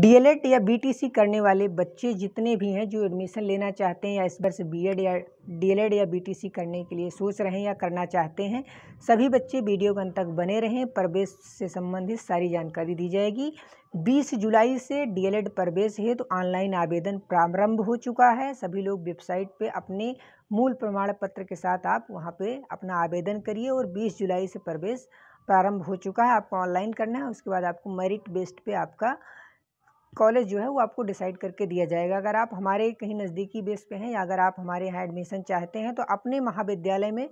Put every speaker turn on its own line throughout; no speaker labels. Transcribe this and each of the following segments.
DElEd या BTC करने वाले बच्चे जितने भी हैं जो एडमिशन लेना चाहते हैं या इस वर्ष बीएड या डीएलएड या बीटीसी करने के लिए सोच रहे हैं या करना चाहते हैं सभी बच्चे वीडियो के अंत तक बने रहें प्रवेश से संबंधित सारी जानकारी दी जाएगी 20 जुलाई से डीएलएड प्रवेश हेतु तो ऑनलाइन आवेदन प्रारंभ हो चुका है सभी लोग वेबसाइट पे अपने मूल प्रमाण पत्र के साथ आप वहाँ पर अपना आवेदन करिए और बीस जुलाई से प्रवेश प्रारंभ हो चुका है आपको ऑनलाइन करना है उसके बाद आपको मेरिट बेस्ड पर आपका कॉलेज जो है वो आपको डिसाइड करके दिया जाएगा अगर आप हमारे कहीं नज़दीकी बेस पे हैं या अगर आप हमारे यहाँ एडमिशन चाहते हैं तो अपने महाविद्यालय में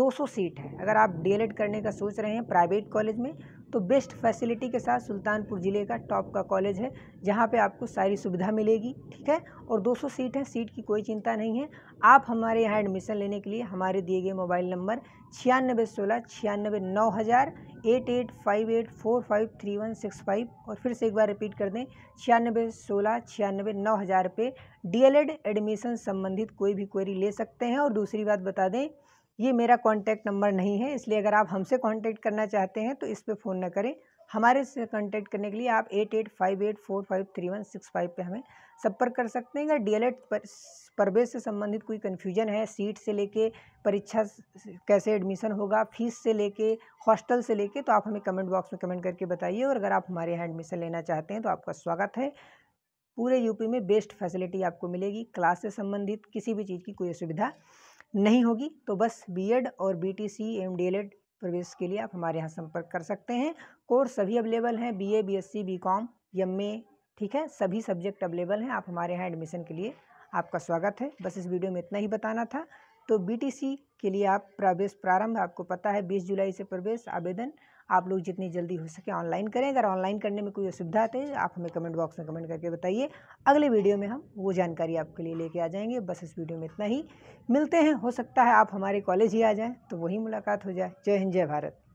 200 सीट है अगर आप डीएलएड करने का सोच रहे हैं प्राइवेट कॉलेज में तो बेस्ट फैसिलिटी के साथ सुल्तानपुर ज़िले का टॉप का कॉलेज है जहाँ पे आपको सारी सुविधा मिलेगी ठीक है और 200 सीट है सीट की कोई चिंता नहीं है आप हमारे यहाँ एडमिशन लेने के लिए हमारे दिए गए मोबाइल नंबर छियानबे सोलह छियानबे नौ हज़ार eight eight five eight four five three one six five और फिर से एक बार रिपीट कर दें छियानबे सोलह छियानबे नौ हज़ार पे एड एडमिशन संबंधित कोई भी क्वेरी ले सकते हैं और दूसरी बात बता दें ये मेरा कॉन्टैक्ट नंबर नहीं है इसलिए अगर आप हमसे कॉन्टैक्ट करना चाहते हैं तो इस पर फ़ोन ना करें हमारे से कॉन्टैक्ट करने के लिए आप eight eight five eight four five three one six five पर हमें संपर्क कर सकते हैं अगर डी एल एड परवेज से संबंधित कोई कन्फ्यूजन है सीट से लेके परीक्षा कैसे एडमिशन होगा फीस से लेके हॉस्टल से लेके तो आप हमें कमेंट बॉक्स में कमेंट करके बताइए और अगर आप हमारे यहाँ एडमिशन लेना चाहते हैं तो आपका स्वागत है पूरे यूपी में बेस्ट फैसिलिटी आपको मिलेगी क्लास से संबंधित किसी भी चीज़ की कोई असुविधा नहीं होगी तो बस बीएड और बीटीसी एवं डीएलएड प्रवेश के लिए आप हमारे यहाँ संपर्क कर सकते हैं कोर्स सभी अवेलेबल हैं बीए बीएससी बीकॉम एमए ठीक है सभी सब्जेक्ट अवेलेबल हैं आप हमारे यहाँ एडमिशन के लिए आपका स्वागत है बस इस वीडियो में इतना ही बताना था तो बीटीसी के लिए आप प्रवेश प्रारंभ आपको पता है बीस जुलाई से प्रवेश आवेदन आप लोग जितनी जल्दी हो सके ऑनलाइन करें अगर ऑनलाइन करने में कोई असुविधा आते है आप हमें कमेंट बॉक्स में कमेंट करके बताइए अगले वीडियो में हम वो जानकारी आपके लिए लेके आ जाएंगे बस इस वीडियो में इतना ही मिलते हैं हो सकता है आप हमारे कॉलेज ही आ जाएँ तो वही मुलाकात हो जाए जय हिंद जय भारत